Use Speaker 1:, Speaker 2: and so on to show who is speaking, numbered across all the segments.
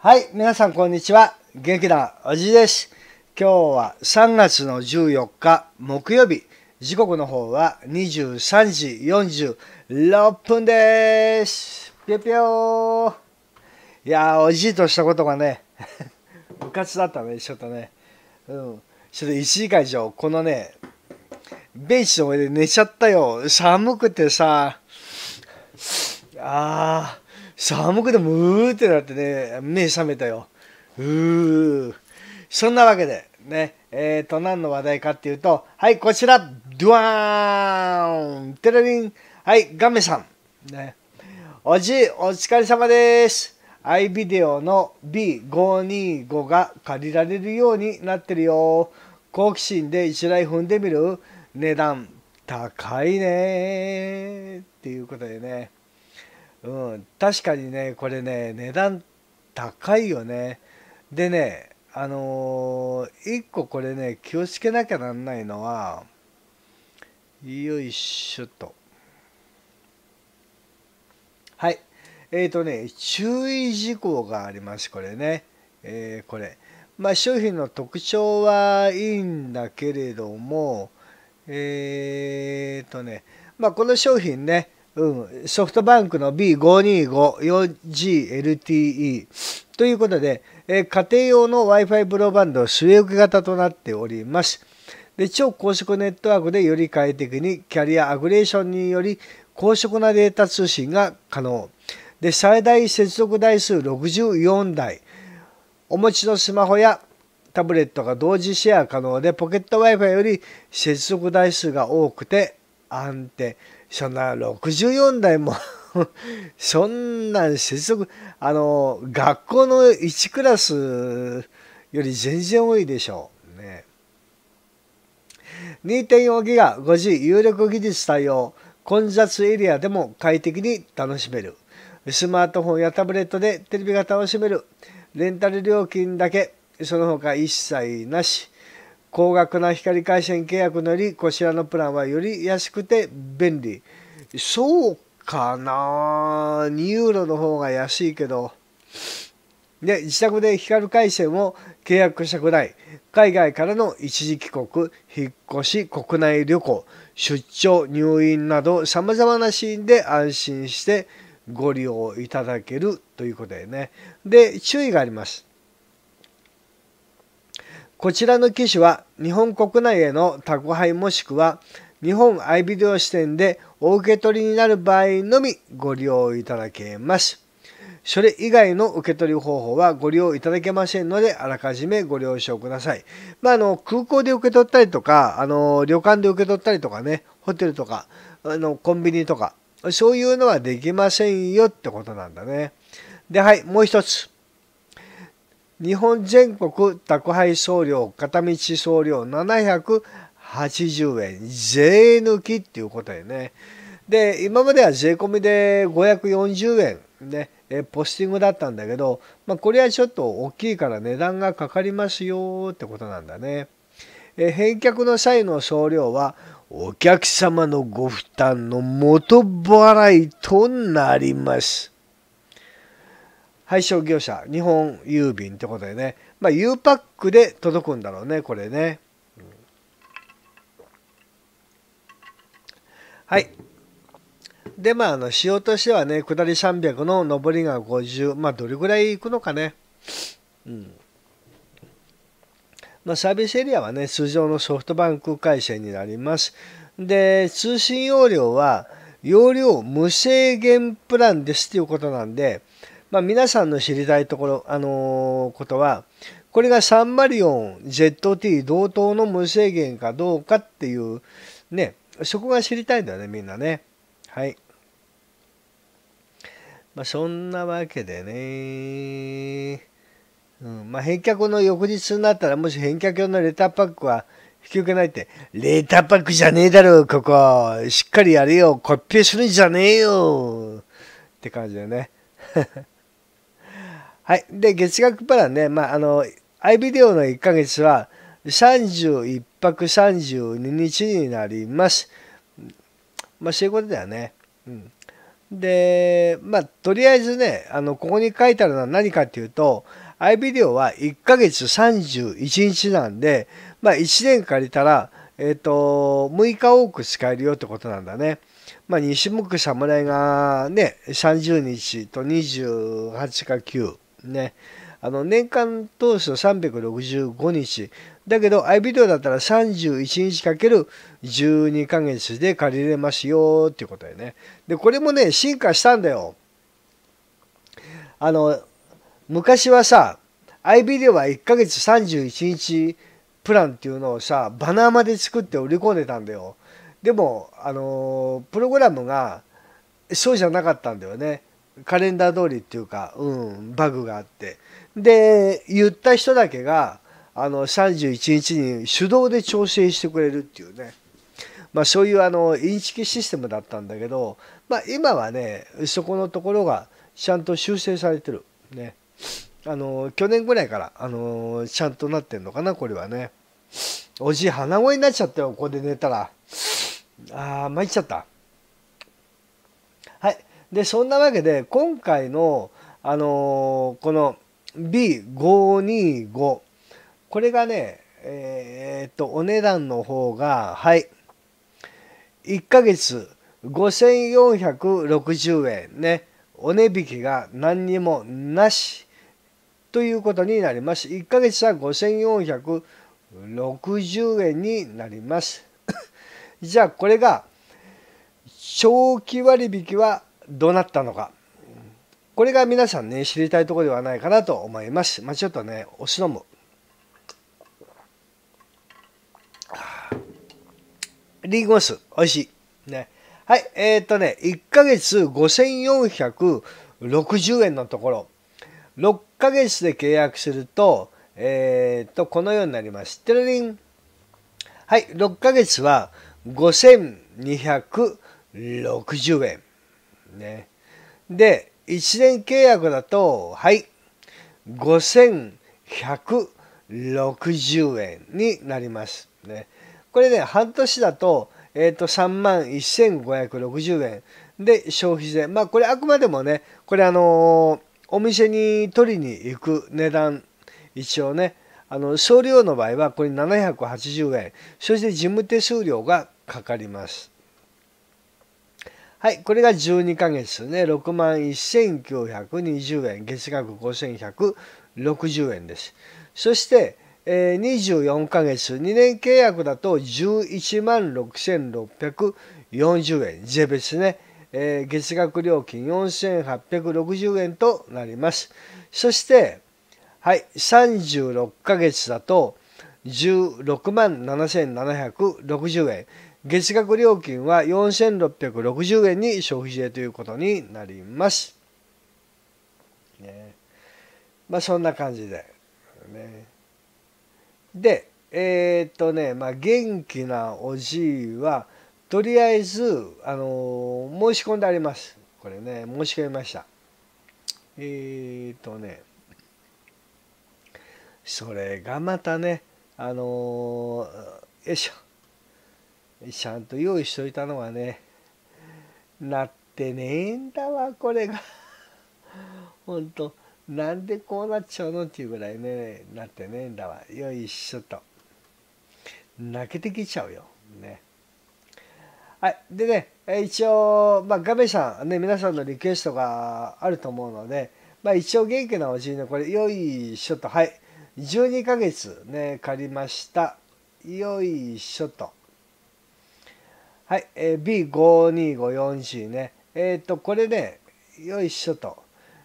Speaker 1: はい、皆さんこんにちは。元気なおじです。今日は3月の14日木曜日、時刻の方は23時46分です。ぴょぴょいやおじいとしたことがね、部 活だったね、ちょっとね。うん。ちょっと1時間以上、このね、ベンチの上で寝ちゃったよ。寒くてさ、ああ。寒くてムうーってなってね、目覚めたよ。うー。そんなわけで、ね、えっ、ー、と、何の話題かっていうと、はい、こちら、ドゥワーンテレビン、はい、ガメさん。ね。おじい、お疲れ様です。i ビデオの B525 が借りられるようになってるよ。好奇心で一台踏んでみる値段高いねっていうことでね。うん、確かにねこれね値段高いよねでねあのー、1個これね気をつけなきゃなんないのはよいしょっとはいえっ、ー、とね注意事項がありますこれねえー、これまあ商品の特徴はいいんだけれどもえっ、ー、とねまあこの商品ねうん、ソフトバンクの B525-4GLTE ということで、えー、家庭用の Wi-Fi ブローバンド据え置き型となっております。で超高速ネットワークでより快適にキャリアアグレーションにより高速なデータ通信が可能。で最大接続台数64台。お持ちのスマホやタブレットが同時シェア可能でポケット Wi-Fi より接続台数が多くて安定。そんな64台も そんなん接続あの学校の1クラスより全然多いでしょうね2.4ギガ 5G 有力技術対応混雑エリアでも快適に楽しめるスマートフォンやタブレットでテレビが楽しめるレンタル料金だけその他一切なし高額な光回線契約のよりこちらのプランはより安くて便利そうかな2ユーロの方が安いけどで自宅で光回線を契約したくない海外からの一時帰国引っ越し国内旅行出張入院などさまざまなシーンで安心してご利用いただけるということでねで注意がありますこちらの機種は日本国内への宅配もしくは日本アイビデオ支店でお受け取りになる場合のみご利用いただけます。それ以外の受け取り方法はご利用いただけませんので、あらかじめご了承ください。まあ、あの空港で受け取ったりとかあの、旅館で受け取ったりとかね、ホテルとかあの、コンビニとか、そういうのはできませんよってことなんだね。で、はい、もう一つ。日本全国宅配送料片道送料780円税抜きっていうことでねで今までは税込みで540円ねえポスティングだったんだけど、まあ、これはちょっと大きいから値段がかかりますよってことなんだね。え返却の際の送料はお客様のご負担の元払いとなります。配送業者、日本郵便ってことでね、まあ、U パックで届くんだろうね、これね。はい。で、まあ、あの、仕様としてはね、下り300の上りが50、まあ、どれぐらい行くのかね。うん。まあ、サービスエリアはね、通常のソフトバンク回線になります。で、通信容量は、容量無制限プランですっていうことなんで、まあ、皆さんの知りたいところ、あのー、ことは、これがサンマリオン、ジェット T 同等の無制限かどうかっていう、ね、そこが知りたいんだよね、みんなね。はい。まあ、そんなわけでね、うんまあ、返却の翌日になったら、もし返却用のレターパックは引き受けないって、レターパックじゃねえだろ、ここ。しっかりやれよ。コピペするんじゃねえよ。って感じだよね。はい。で、月額プランね、まあ、あの、イビデオの1ヶ月は31泊32日になります。まあ、そういうことだよね。うん。で、まあ、とりあえずね、あの、ここに書いてあるのは何かっていうと、アイビデオは1ヶ月31日なんで、まあ、1年借りたら、えっ、ー、と、6日多く使えるよってことなんだね。まあ、2種目侍がね、30日と28か9。ね。あの年間通して365日。だけど、アイビデオだったら31日かける12ヶ月で借りれますよっていうことだよね。で、これもね、進化したんだよ。あの、昔はさ、アイビデオは1ヶ月31日プランっていうのをさ、バナーまで作って売り込んでたんだよ。でも、あの、プログラムがそうじゃなかったんだよね。カレンダー通りっていうか、うん、バグがあって。で、言った人だけが、あの、31日に手動で調整してくれるっていうね。まあ、そういうあの、インチキシステムだったんだけど、まあ、今はね、そこのところがちゃんと修正されてる。ね。あの、去年ぐらいから、あの、ちゃんとなってんのかな、これはね。おじい、鼻声になっちゃったよ、ここで寝たら。ああ、参っちゃった。でそんなわけで今回の、あのー、この B525 これがねえー、っとお値段の方がはい1ヶ月5460円ねお値引きが何にもなしということになります。1ヶ月は5460円になります。じゃあこれが長期割引はどうなったのかこれが皆さんね知りたいところではないかなと思いますまあちょっとねおしのむリンゴ酢美味しいねはいえー、っとね1ヶ月5460円のところ6ヶ月で契約するとえー、っとこのようになりますはい6ヶ月は5260円ね。で、1年契約だと、はい、5160円になります。ね、これね、半年だと、えっ、ー、と、3万1560円で消費税。まあ、これあくまでもね、これあのー、お店に取りに行く値段、一応ね、あの、送料の場合はこれ780円、そして事務手数料がかかります。はい、これが12ヶ月ね、6万1920円、月額5160円です。そして、えー、24ヶ月、2年契約だと11万6640円、税別ね、えー、月額料金4860円となります。そして、はい、36ヶ月だと16万7760円、月額料金は4660円に消費税ということになります。ね、まあそんな感じで。ね、で、えー、っとね、まあ、元気なおじいは、とりあえず、あのー、申し込んであります。これね、申し込みました。えー、っとね、それがまたね、あのー、よいしょ。ちゃんと用意しといたのはねなってねえんだわこれがほんとなんでこうなっちゃうのっていうぐらいねなってねえんだわよいしょと泣けてきちゃうよねはいでね一応まあ画面さんね皆さんのリクエストがあると思うのでまあ一応元気なおじいのこれよいしょとはい12ヶ月ね借りましたよいしょとはい、えー、b 5 2 5 4 c ね。えっ、ー、と、これね、よいしょと。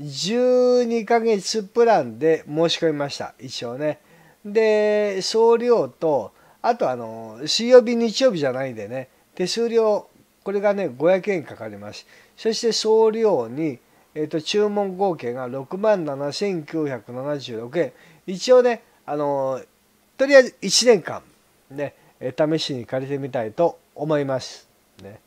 Speaker 1: 12ヶ月プランで申し込みました。一応ね。で、送料と、あとあの、水曜日、日曜日じゃないんでね、手数料、これがね、500円かかります。そして送料に、えっ、ー、と、注文合計が6万7976円。一応ね、あの、とりあえず1年間、ね、試しに借りてみたいと思います。ね、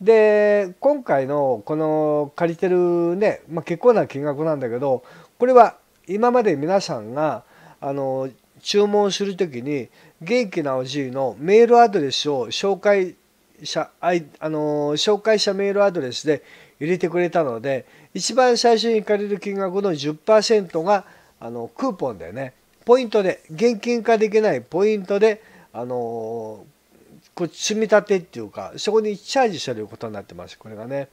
Speaker 1: で今回のこの借りてるね、まあ、結構な金額なんだけどこれは今まで皆さんがあの注文する時に元気なおじいのメールアドレスを紹介者あの紹介者メールアドレスで入れてくれたので一番最初に借りる金額の10%があのクーポンだよねポイントで現金化できないポイントであのこ積み立てっていうかそこにチャージされることになってますこれがね。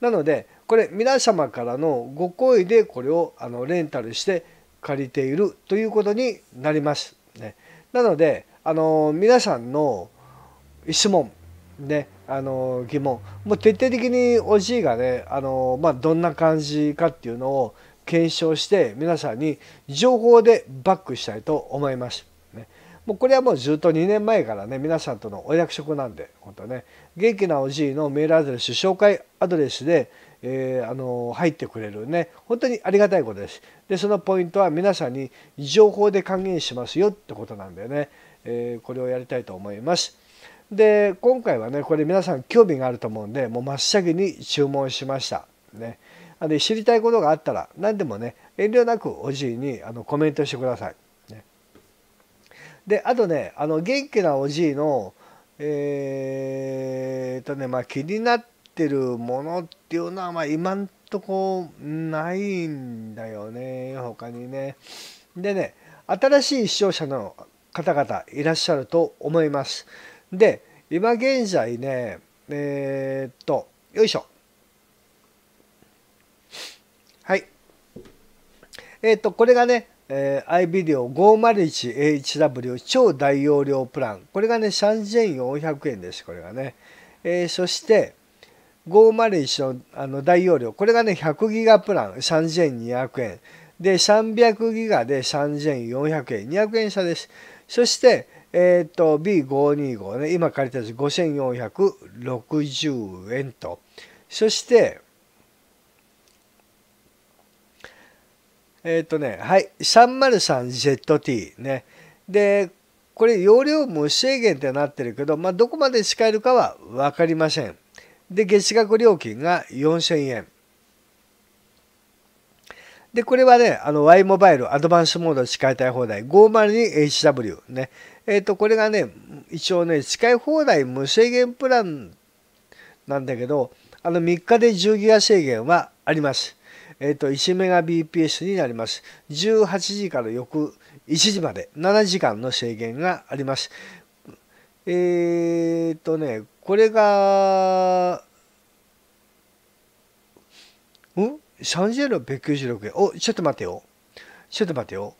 Speaker 1: なのでこれ皆様からのご好意でこれをあのレンタルして借りているということになります。ね、なのであの皆さんの質問ねあの疑問もう徹底的におじいがねあの、まあ、どんな感じかっていうのを検証して皆さんに情報でバックしたいと思います。もうこれはもうずっと2年前からね皆さんとのお役職なんで本当ね元気なおじいのメールアドレス紹介アドレスで、えー、あの入ってくれるね本当にありがたいことですでそのポイントは皆さんに情報で還元しますよってことなんでね、えー、これをやりたいと思いますで今回はねこれ皆さん興味があると思うんでもう真っ先に注文しましたねあの知りたいことがあったら何でもね遠慮なくおじいにあのコメントしてくださいであとねあの元気なおじいのえー、っとねまあ気になってるものっていうのはまあ今んとこないんだよね他にね。でね新しい視聴者の方々いらっしゃると思います。で今現在ねえー、っとよいしょ。はい。えっ、と、これがね、えー、i v i d e o 5 0 1 h w 超大容量プランこれがね3400円ですこれがね、えー、そして501のあの大容量これがね100ギガプラン3200円で300ギガで3400円200円差ですそしてえっ、ー、と B525 ね今借りたやつ5460円とそしてえっ、ー、とね、はい、303 z T ね。で、これ容量無制限ってなってるけど、まあ、どこまで使えるかは分かりません。で、月額料金が4000円。で、これはね、あの、Y モバイルアドバンスモード使いたい放題 502HW ね。えっ、ー、と、これがね、一応ね、使い放題無制限プランなんだけど、あの、3日で10ギガ制限はあります。えっ、ー、と、1メガ BPS になります。18時から翌1時まで7時間の制限があります。えっ、ー、とね、これが、うん3696円。お、ちょっと待てよ。ちょっと待てよ。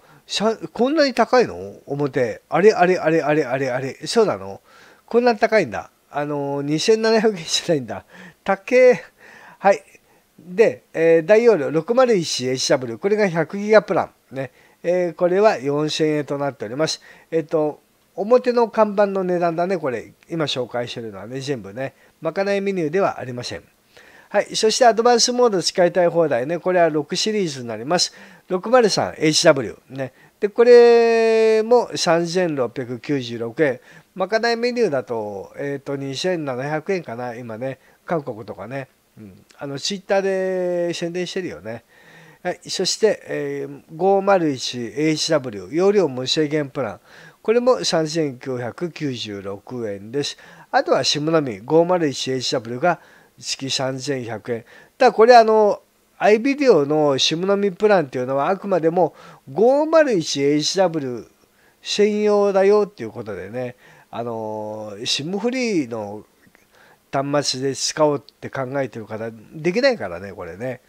Speaker 1: こんなに高いの表。あれあれあれあれあれあれ。そうなのこんなに高いんだ。あの2700円じゃないんだ。高え。はい。で、えー、大容量 601CHW、これが100ギガプラン。ねえー、これは4000円となっております。えっ、ー、と、表の看板の値段だね、これ。今紹介してるのはね、全部ね。まかないメニューではありません。はい。そしてアドバンスモード使いたい放題ね。これは6シリーズになります。603HW ね。で、これも3696円。まかないメニューだと、えっ、ー、と、2700円かな、今ね。韓国とかね。うん、あのツイッターで宣伝してるよね。はい、そして、えー、501HW 容量無制限プラン。これも3996円です。あとは SIM のみ 501HW が月3100円。ただこれあの、i ビデオの SIM のみプランっていうのはあくまでも 501HW 専用だよっていうことでね、あの、シムフリーの端末で使おうって考えてる方できないからねこれね。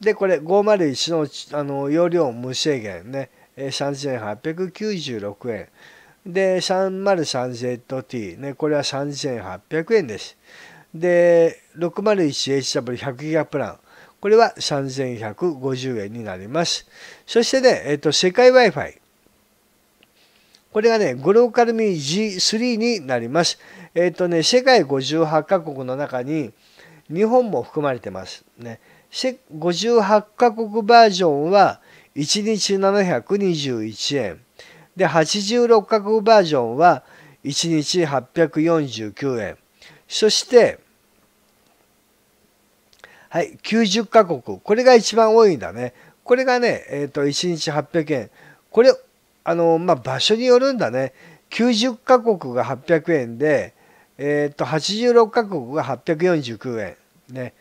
Speaker 1: でこれ501のあの容量無制限ね3896円で3 0 3 z t ねこれは3800円です。で 601HW100GB プランこれは3150円になります。そしてね、えっ、と、世界 Wi-Fi。これがね、グローカルミー G3 になります。えっ、ー、とね、世界58カ国の中に、日本も含まれてます。ね、58カ国バージョンは、1日721円。で、86カ国バージョンは、1日849円。そして、はい、90カ国。これが一番多いんだね。これがね、えっ、ー、と、1日800円。これあの、まあ、場所によるんだね。90カ国が800円で、えっ、ー、と、86カ国が849円。ね。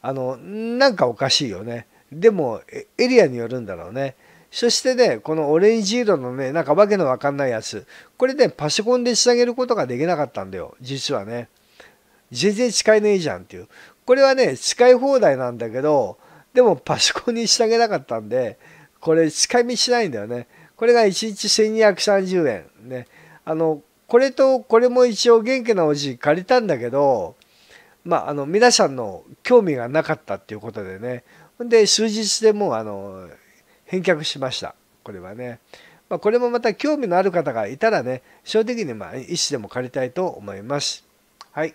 Speaker 1: あの、なんかおかしいよね。でも、エリアによるんだろうね。そしてね、このオレンジ色のね、なんかわけのわかんないやつ。これね、パソコンで繋げることができなかったんだよ。実はね。全然使えねえじゃんっていう。これはね、使い放題なんだけど、でもパソコンにしてあげなかったんで、これ使い道しないんだよね。これが1日1230円ねあのこれとこれも一応元気なおじい借りたんだけどまああの皆さんの興味がなかったっていうことでねで数日でもうあの返却しましたこれはね、まあ、これもまた興味のある方がいたらね正直にまあ一種でも借りたいと思いますはい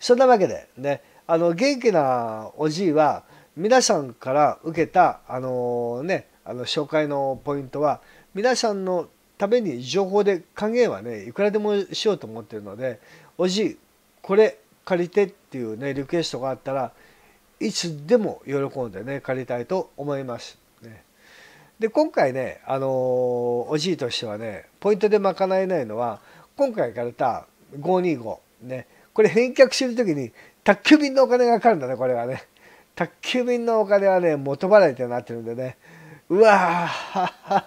Speaker 1: そんなわけでねあの元気なおじいは皆さんから受けたあのねあの紹介のポイントは皆さんのために情報で還元はねいくらでもしようと思ってるので「おじいこれ借りて」っていうねリクエストがあったらいつでも喜んでね借りたいと思います。ね、で今回ねあのー、おじいとしてはねポイントで賄えないのは今回借りた525ねこれ返却する時に宅急便のお金がかかるんだねこれはね。宅急便のお金はね元払いってなってるんでねうわ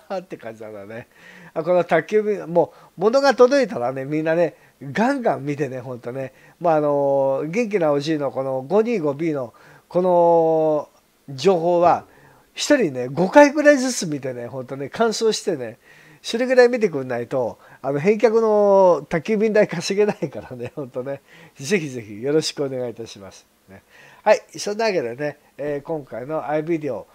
Speaker 1: ーって感じなんだねこの宅急便もう物が届いたらねみんなねガンガン見てねほんとねまああの元気なおじいのこの 525B のこの情報は1人ね5回ぐらいずつ見てねほんとね乾燥してねそれぐらい見てくんないとあの返却の宅急便代稼げないからねほんとねぜひぜひよろしくお願いいたします、ね、はいそんなわけでね、えー、今回の i ビデオ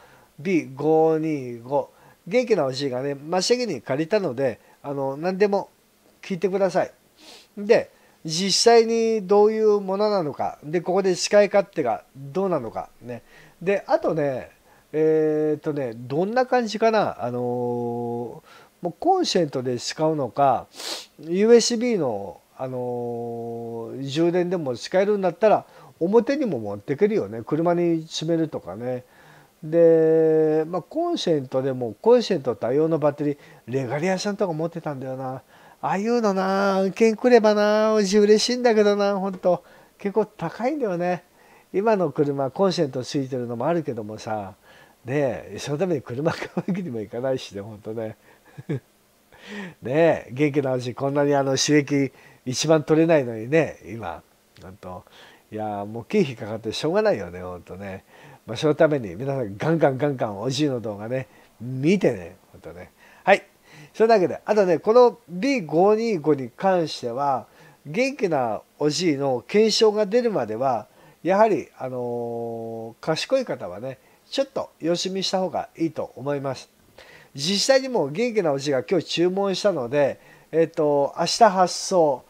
Speaker 1: B525 元気なおじいがね真っ先に借りたのであの何でも聞いてください。で実際にどういうものなのかでここで使い勝手がどうなのかねであとねえっ、とねどんな感じかなあのー、もうコンセントで使うのか USB の、あのー、充電でも使えるんだったら表にも持ってくるよね車に詰めるとかねで、まあ、コンセントでもコンセント多用のバッテリーレガリアさんとか持ってたんだよなああいうのな案件くればなうち嬉しいんだけどな本当結構高いんだよね今の車コンセントついてるのもあるけどもさねそのために車買うわけにもいかないしねほね ね元気な話こんなにあの収益一番取れないのにね今本当いやもう経費かかってしょうがないよね本当ねまあ、そのために皆さんガンガンガンガン美味しいの動画ね見てねほんとねはいそれだけであとねこの B525 に関しては元気なおじいの検証が出るまではやはり、あのー、賢い方はねちょっと様子見した方がいいと思います実際にも元気なおじいが今日注文したのでえっ、ー、と明日発送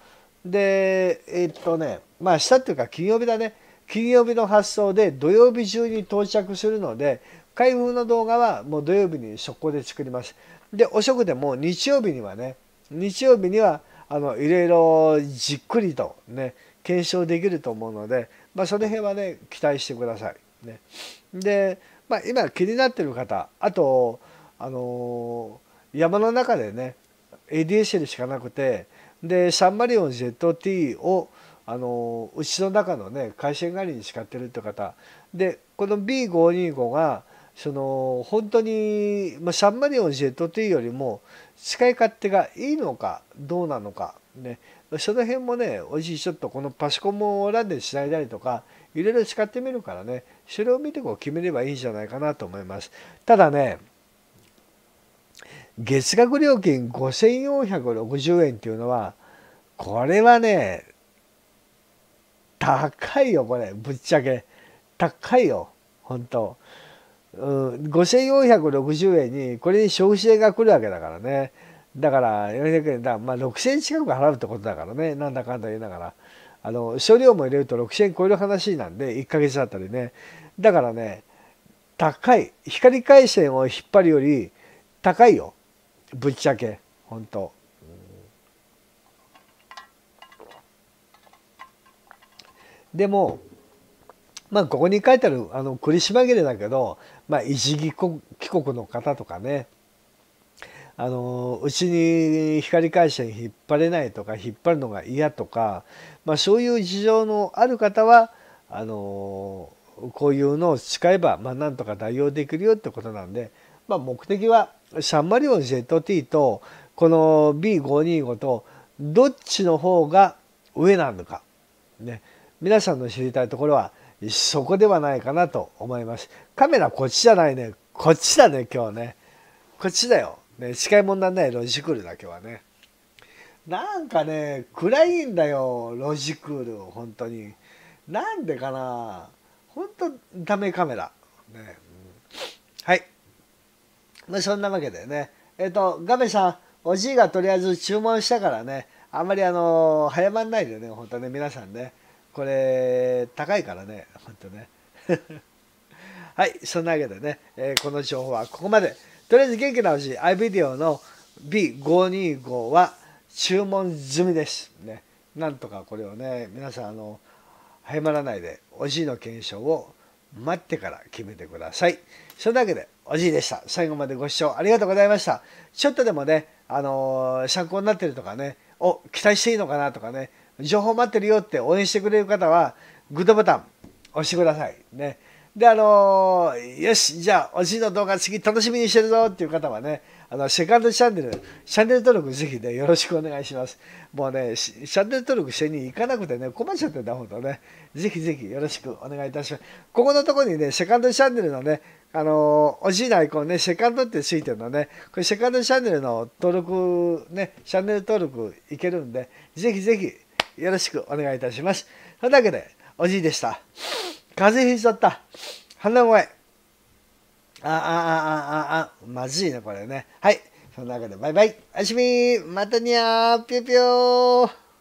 Speaker 1: でえっ、ー、とねまあ明日っていうか金曜日だね金曜日の発送で土曜日中に到着するので開封の動画はもう土曜日に速攻で作ります。でお食でも日曜日にはね日曜日にはあのいろいろじっくりとね検証できると思うので、まあ、その辺はね期待してください。ね、で、まあ、今気になってる方あと、あのー、山の中でね ADSL しかなくてでサンマリオン ZT をあの牛の中のね海鮮狩りに叱ってるって方でこの B525 がその本当に、まあ、シャンマリオンジェットというよりも使い勝手がいいのかどうなのかねその辺もねおじいちょっとこのパソコンおらんでしないだりとかいろいろ使ってみるからねそれを見てこう決めればいいんじゃないかなと思いますただね月額料金5460円っていうのはこれはね高いよこれぶっちゃけ高いよ本当うん、5460円にこれに消費税が来るわけだからねだから400円だ、まあ、6000円近く払うってことだからねなんだかんだ言いながらあの少量も入れると6000円超える話なんで1か月あたりねだからね高い光回線を引っ張るより高いよぶっちゃけ本当でもまあここに書いてあるあの苦し紛れだけど、まあ、一時帰国の方とかねあのうちに光会社に引っ張れないとか引っ張るのが嫌とか、まあ、そういう事情のある方はあのこういうのを使えば、まあ、なんとか代用できるよってことなんで、まあ、目的はシャンマリオン ZT とこの B525 とどっちの方が上なのか、ね、皆さんの知りたいところはそこではないかなと思います。カメラこっちじゃないね。こっちだね、今日ね。こっちだよ。ね、近いもなんないロジクールだ、けはね。なんかね、暗いんだよ、ロジクール、本当に。なんでかな。本当ダメカメラ。ね、うん、はい。まあ、そんなわけでね。えっ、と、ガメさん、おじいがとりあえず注文したからね、あんまりあの早まんないでね、本当ね、皆さんね。これ高いからね本当ね はいそんなわけでね、えー、この情報はここまでとりあえず元気なうち iVideo の B525 は注文済みです、ね、なんとかこれをね皆さんあの早まらないでおじいの検証を待ってから決めてください。そんなわけでおじいでした。最後までご視聴ありがとうございました。ちょっとでもね、あのー、参考になってるとかね、を期待していいのかなとかね、情報待ってるよって応援してくれる方は、グッドボタン押してください。ね。で、あのー、よし、じゃあ、おじいの動画次楽しみにしてるぞっていう方はね、あの、セカンドチャンネル、チャンネル登録ぜひね、よろしくお願いします。もうね、チャンネル登録してに行かなくてね、困っちゃってんだ、ほんとね。ぜひぜひよろしくお願いいたします。ここのとこにね、セカンドチャンネルのね、あのー、おじいのアイコンね、セカンドってついてるのね、これセカンドチャンネルの登録、ね、チャンネル登録いけるんで、ぜひぜひよろしくお願いいたします。そなわけで、おじいでした。風邪ひいちゃった。鼻声。あ、あ、あ、あ、あ、あ、まずいね、これね。はい。そんなわけで、バイバイ。おやすみ。またにゃー。ぴょぴょー。